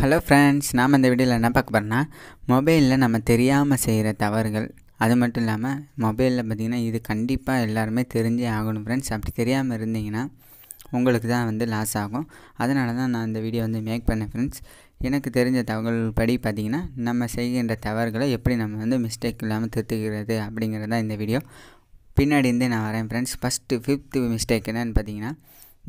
hello friends நாம் இந்த வீடியோவில் என்ன பார்க்க போகிறோன்னா மொபைலில் நம்ம தெரியாமல் செய்கிற தவறுகள் அது மட்டும் இல்லாமல் மொபைலில் பார்த்திங்கன்னா இது கண்டிப்பாக எல்லாருமே தெரிஞ்சே ஆகணும் ஃப்ரெண்ட்ஸ் அப்படி தெரியாமல் இருந்தீங்கன்னா உங்களுக்கு தான் வந்து லாஸ் ஆகும் அதனால தான் நான் இந்த வீடியோ வந்து மேக் பண்ணேன் ஃப்ரெண்ட்ஸ் எனக்கு தெரிஞ்ச தகவல் படி பார்த்திங்கன்னா நம்ம செய்கின்ற தவறுகளை எப்படி நம்ம வந்து மிஸ்டேக் இல்லாமல் திருத்துக்கிறது அப்படிங்கிறது தான் இந்த வீடியோ பின்னாடி இருந்தே நான் வரேன் ஃப்ரெண்ட்ஸ் ஃபஸ்ட்டு ஃபிஃப்த்து மிஸ்டேக் என்னென்னு பார்த்தீங்கன்னா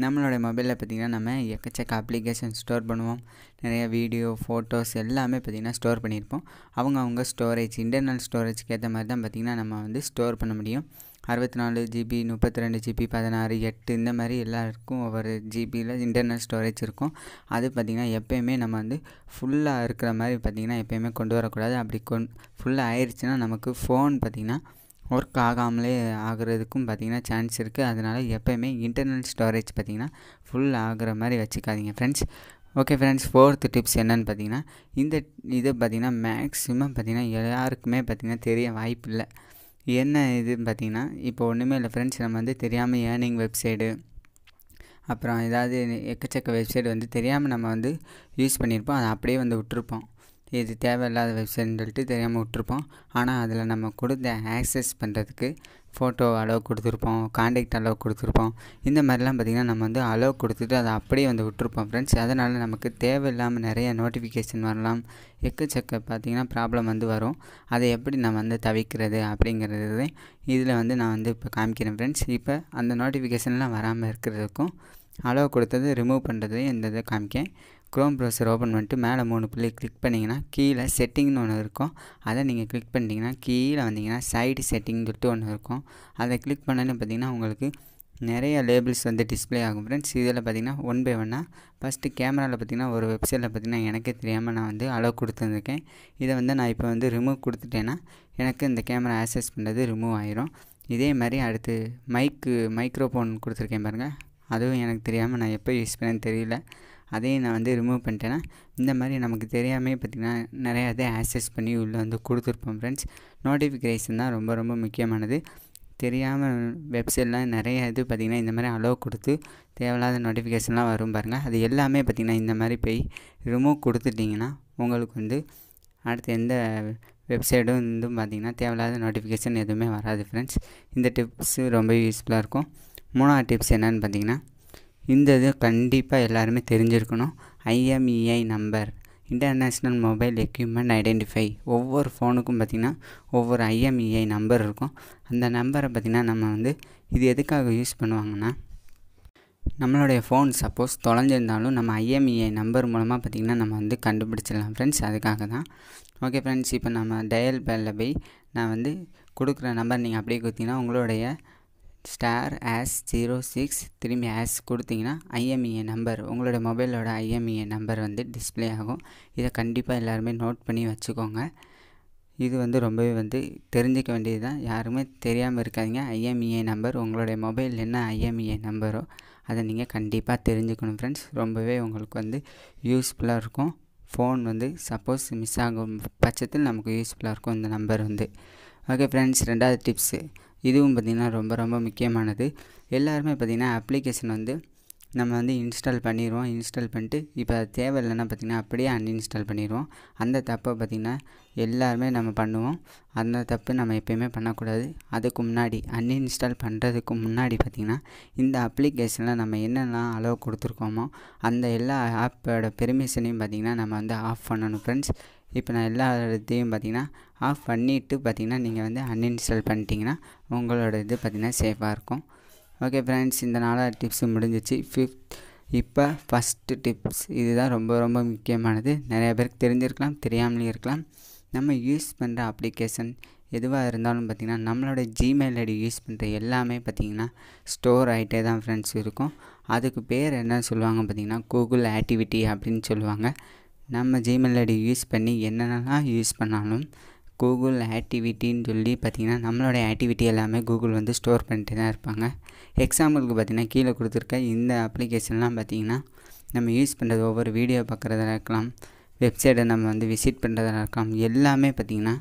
நம்மளுடைய மொபைலில் பார்த்திங்கன்னா நம்ம எக்கச்சக்க அப்ளிகேஷன் ஸ்டோர் பண்ணுவோம் நிறைய வீடியோ ஃபோட்டோஸ் எல்லாமே பார்த்திங்கன்னா ஸ்டோர் பண்ணியிருப்போம் அவங்க அவங்க ஸ்டோரேஜ் இன்டர்னல் ஸ்டோரேஜ்க்கு ஏற்ற மாதிரி தான் பார்த்திங்கன்னா நம்ம வந்து ஸ்டோர் பண்ண முடியும் அறுபத்தி நாலு ஜிபி முப்பத்தி ரெண்டு ஜிபி பதினாறு எட்டு இந்த மாதிரி எல்லாருக்கும் ஒவ்வொரு ஜிபியில் இன்டர்னல் ஸ்டோரேஜ் இருக்கும் அது பார்த்திங்கன்னா எப்போயுமே நம்ம வந்து ஃபுல்லாக இருக்கிற மாதிரி பார்த்திங்கன்னா எப்போயுமே கொண்டு வரக்கூடாது அப்படி கொண் ஃபுல்லாக ஆயிடுச்சுன்னா நமக்கு ஃபோன் பார்த்திங்கன்னா ஒர்க் ஆகாமலே ஆகிறதுக்கும் பார்த்திங்கன்னா சான்ஸ் இருக்குது அதனால் எப்போயுமே இன்டர்னல் ஸ்டோரேஜ் பார்த்திங்கன்னா ஃபுல் ஆகிற மாதிரி வச்சுக்காதீங்க friends okay friends fourth tips என்னென்னு பார்த்தீங்கன்னா இந்த இது பார்த்திங்கன்னா மேக்ஸிமம் பார்த்திங்கன்னா எல்லாருக்குமே பார்த்திங்கன்னா தெரிய வாய்ப்பு இல்லை என்ன இதுன்னு பார்த்திங்கன்னா இப்போ ஒன்றுமே இல்லை ஃப்ரெண்ட்ஸ் நம்ம வந்து தெரியாமல் ஏர்னிங் வெப்சைடு அப்புறம் ஏதாவது எக்கச்சக்க வெப்சைட் வந்து தெரியாமல் நம்ம வந்து யூஸ் பண்ணியிருப்போம் அதை அப்படியே வந்து விட்டுருப்போம் இது தேவையில்லாத வெப்சைட்னு சொல்லிட்டு தெரியாமல் விட்டுருப்போம் ஆனால் அதில் நம்ம கொடுத்த ஆக்சஸ் பண்ணுறதுக்கு ஃபோட்டோ அலோவ் கொடுத்துருப்போம் காண்டாக்ட் அலோவ் கொடுத்துருப்போம் இந்த மாதிரிலாம் பார்த்திங்கன்னா நம்ம வந்து அலோவ் கொடுத்துட்டு அதை அப்படியே வந்து விட்டுருப்போம் ஃப்ரெண்ட்ஸ் அதனால் நமக்கு தேவையில்லாமல் நிறைய நோட்டிஃபிகேஷன் வரலாம் எக்கச்சக்க பார்த்திங்கன்னா ப்ராப்ளம் வந்து வரும் அதை எப்படி நம்ம வந்து தவிக்கிறது அப்படிங்கிறது இதில் வந்து நான் வந்து இப்போ காமிக்கிறேன் ஃப்ரெண்ட்ஸ் இப்போ அந்த நோட்டிஃபிகேஷன்லாம் வராமல் இருக்கிறதுக்கும் அலோவ் கொடுத்தது ரிமூவ் பண்ணுறது இந்த இதை காமிக்கேன் க்ரோம் ப்ரௌசர் ஓப்பன் பண்ணிட்டு மேலே மூணு பிள்ளை கிளிக் பண்ணிங்கன்னா கீழே செட்டிங்னு ஒன்று இருக்கும் அதை நீங்கள் கிளிக் பண்ணிட்டீங்கன்னா கீழே வந்தீங்கன்னா சைடு செட்டிங்னு சொல்லிட்டு ஒன்று இருக்கும் அதை கிளிக் பண்ணோன்னு பார்த்தீங்கன்னா உங்களுக்கு நிறைய லேபிள்ஸ் வந்து டிஸ்பிளே ஆகும் ஃப்ரெண்ட்ஸ் இதில் பார்த்திங்கன்னா ஒன் பை ஒன்னாக ஃபஸ்ட்டு கேமராவில் பார்த்திங்கன்னா ஒரு வெப்சைட்டில் பார்த்திங்கன்னா எனக்கே தெரியாமல் நான் வந்து அளவு கொடுத்துருந்துருக்கேன் இதை வந்து நான் இப்போ வந்து ரிமூவ் கொடுத்துட்டேன்னா எனக்கு இந்த கேமரா ஆக்சஸ் பண்ணுறது ரிமூவ் ஆயிரும் இதே மாதிரி அடுத்து மைக்கு மைக்ரோஃபோன் கொடுத்துருக்கேன் பாருங்கள் அதுவும் எனக்கு தெரியாமல் நான் எப்போ யூஸ் பண்ணேன்னு தெரியல அதையும் நான் வந்து ரிமூவ் பண்ணிட்டேன்னா இந்த மாதிரி நமக்கு தெரியாமல் பார்த்திங்கன்னா நிறையா இதை ஆக்சஸ் பண்ணி உள்ளே வந்து கொடுத்துருப்போம் ஃப்ரெண்ட்ஸ் நோட்டிஃபிகேஷன் தான் ரொம்ப ரொம்ப முக்கியமானது தெரியாமல் வெப்சைட்லாம் நிறைய இது பார்த்திங்கன்னா இந்த மாதிரி அலோவ் கொடுத்து தேவையில்லாத நோட்டிஃபிகேஷன்லாம் வரும் பாருங்கள் அது எல்லாமே பார்த்திங்கன்னா இந்த மாதிரி போய் ரிமூவ் கொடுத்துட்டிங்கன்னா உங்களுக்கு வந்து அடுத்து எந்த வெப்சைட்டும் இருந்தும் பார்த்திங்கன்னா தேவையில்லாத நோட்டிஃபிகேஷன் எதுவுமே வராது ஃப்ரெண்ட்ஸ் இந்த டிப்ஸு ரொம்ப யூஸ்ஃபுல்லாக இருக்கும் மூணாவது டிப்ஸ் என்னென்னு பார்த்திங்கன்னா இந்த இது கண்டிப்பாக எல்லாருமே தெரிஞ்சிருக்கணும் IMEI number international mobile equipment identify ஒவ்வொரு ஃபோனுக்கும் பார்த்திங்கன்னா ஒவ்வொரு ஐஎம்இஐ நம்பர் e இருக்கும் அந்த நம்பரை பார்த்திங்கன்னா நம்ம வந்து இது எதுக்காக யூஸ் பண்ணுவாங்கன்னா நம்மளுடைய ஃபோன் சப்போஸ் தொலைஞ்சிருந்தாலும் நம்ம ஐஎம்இஐ நம்பர் e மூலமாக பார்த்திங்கன்னா நம்ம வந்து கண்டுபிடிச்சிடலாம் ஃப்ரெண்ட்ஸ் அதுக்காக தான் ஓகே ஃப்ரெண்ட்ஸ் இப்போ நம்ம டயல் பேலில் போய் நான் வந்து கொடுக்குற நம்பர் நீங்கள் அப்படியே கொடுத்தீங்கன்னா உங்களுடைய ஸ்டார் ஆஸ் ஜீரோ சிக்ஸ் திரும்பி ஆஸ் கொடுத்தீங்கன்னா ஐஎம்இஏ நம்பர் e உங்களோட மொபைலோட ஐஎம்இஏ நம்பர் வந்து டிஸ்பிளே ஆகும் இதை கண்டிப்பாக எல்லாருமே நோட் பண்ணி வச்சுக்கோங்க இது வந்து ரொம்பவே வந்து தெரிஞ்சிக்க வேண்டியது தான் யாருமே தெரியாமல் இருக்காதிங்க ஐஎம்இஏ நம்பர் e உங்களுடைய மொபைல் என்ன ஐஎம்இஏ நம்பரோ e அதை நீங்கள் கண்டிப்பாக தெரிஞ்சுக்கணும் ஃப்ரெண்ட்ஸ் ரொம்பவே உங்களுக்கு வந்து யூஸ்ஃபுல்லாக இருக்கும் ஃபோன் வந்து சப்போஸ் மிஸ் ஆகும் பட்சத்தில் நமக்கு யூஸ்ஃபுல்லாக இருக்கும் இந்த நம்பர் வந்து ஓகே ஃப்ரெண்ட்ஸ் ரெண்டாவது டிப்ஸு இதுவும் பார்த்திங்கன்னா ரொம்ப ரொம்ப முக்கியமானது எல்லாருமே பார்த்திங்கன்னா அப்ளிகேஷன் வந்து நம்ம வந்து இன்ஸ்டால் பண்ணிடுவோம் இன்ஸ்டால் பண்ணிட்டு இப்போ அது தேவையில்லைன்னா பார்த்திங்கன்னா அப்படியே அன்இன்ஸ்டால் பண்ணிடுவோம் அந்த தப்பை பார்த்திங்கன்னா எல்லாருமே நம்ம பண்ணுவோம் அந்த தப்பு நம்ம எப்போயுமே பண்ணக்கூடாது அதுக்கு முன்னாடி அன்இன்ஸ்டால் பண்ணுறதுக்கு முன்னாடி பார்த்திங்கன்னா இந்த அப்ளிகேஷனில் நம்ம என்னென்ன அளவு கொடுத்துருக்கோமோ அந்த எல்லா ஆப்போட பெர்மிஷனையும் பார்த்திங்கன்னா நம்ம வந்து ஆஃப் பண்ணணும் ஃப்ரெண்ட்ஸ் இப்போ நான் எல்லா இதையும் பார்த்திங்கன்னா ஆஃப் பண்ணிவிட்டு பார்த்திங்கன்னா நீங்கள் வந்து அன்இன்ஸ்டால் பண்ணிட்டீங்கன்னா உங்களோட இது பார்த்திங்கன்னா சேஃபாக இருக்கும் ஓகே ஃப்ரெண்ட்ஸ் இந்த நாலாவது டிப்ஸு முடிஞ்சிச்சு ஃபிஃப்த் இப்போ ஃபஸ்ட்டு டிப்ஸ் இதுதான் ரொம்ப ரொம்ப முக்கியமானது நிறையா பேருக்கு தெரிஞ்சிருக்கலாம் தெரியாமலே இருக்கலாம் நம்ம யூஸ் பண்ணுற அப்ளிகேஷன் எதுவாக இருந்தாலும் பார்த்திங்கன்னா நம்மளோட ஜிமெயில் ஐடி யூஸ் பண்ணுற எல்லாமே பார்த்திங்கன்னா ஸ்டோர் ஆகிட்டே தான் ஃப்ரெண்ட்ஸ் இருக்கும் அதுக்கு பேர் என்னன்னு சொல்லுவாங்க பார்த்திங்கன்னா கூகுள் ஆக்டிவிட்டி அப்படின்னு சொல்லுவாங்க நம்ம ஜிமெயில் ஐடி யூஸ் பண்ணி என்னென்னலாம் யூஸ் பண்ணாலும் கூகுள் ஆக்டிவிட்டின்னு சொல்லி பார்த்திங்கன்னா நம்மளுடைய ஆக்டிவிட்டி எல்லாமே கூகுள் வந்து ஸ்டோர் பண்ணிட்டு தான் இருப்பாங்க எக்ஸாம்பிளுக்கு பார்த்திங்கன்னா கீழே கொடுத்துருக்க இந்த அப்ளிகேஷன்லாம் பார்த்திங்கன்னா நம்ம யூஸ் பண்ணுறது ஒவ்வொரு வீடியோ பார்க்குறதா இருக்கலாம் வெப்சைட்டை நம்ம வந்து விசிட் பண்ணுறதா இருக்கலாம் எல்லாமே பார்த்திங்கன்னா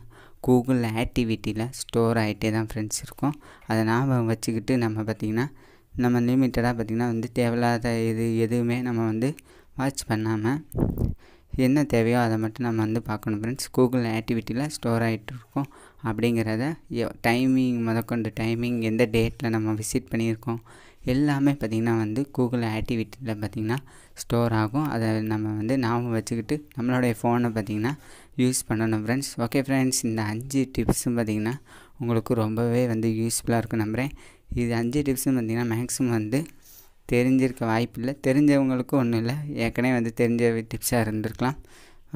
கூகுள் ஆக்டிவிட்டியில் ஸ்டோர் ஆகிட்டே தான் ஃப்ரெண்ட்ஸ் இருக்கும் அதை நாம் வச்சுக்கிட்டு நம்ம பார்த்திங்கன்னா நம்ம லிமிட்டடாக பார்த்திங்கன்னா வந்து தேவையில்லாத இது எதுவுமே நம்ம வந்து வாட்ச் பண்ணாமல் என்ன தேவையோ அதை மட்டும் நம்ம வந்து பார்க்கணும் ஃப்ரெண்ட்ஸ் கூகுள் ஆக்டிவிட்டியில் ஸ்டோர் ஆகிட்டுருக்கோம் அப்படிங்கிறத டைமிங் முதற்கொண்டு டைமிங் எந்த டேட்டில் நம்ம விசிட் பண்ணியிருக்கோம் எல்லாமே பார்த்திங்கன்னா வந்து கூகுள் ஆக்டிவிட்டியில் பார்த்திங்கன்னா ஸ்டோர் ஆகும் அதை நம்ம வந்து நாம் வச்சுக்கிட்டு நம்மளுடைய ஃபோனை பார்த்திங்கன்னா யூஸ் பண்ணணும் ஃப்ரெண்ட்ஸ் ஓகே ஃப்ரெண்ட்ஸ் இந்த அஞ்சு டிப்ஸும் பார்த்திங்கன்னா உங்களுக்கு ரொம்பவே வந்து யூஸ்ஃபுல்லாக இருக்கும் நம்புகிறேன் இது அஞ்சு டிப்ஸும் பார்த்திங்கன்னா மேக்ஸிமம் வந்து தெரிஞ்சிருக்க வாய்ப்பில்லை தெரிஞ்சவங்களுக்கும் ஒன்றும் இல்லை ஏற்கனவே வந்து தெரிஞ்ச டிப்ஸாக இருந்திருக்கலாம்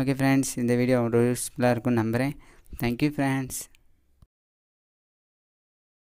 ஓகே ஃப்ரெண்ட்ஸ் இந்த வீடியோ அவ்வளோ யூஸ்ஃபுல்லாக இருக்கும்னு நம்புகிறேன் தேங்க்யூ ஃப்ரெண்ட்ஸ்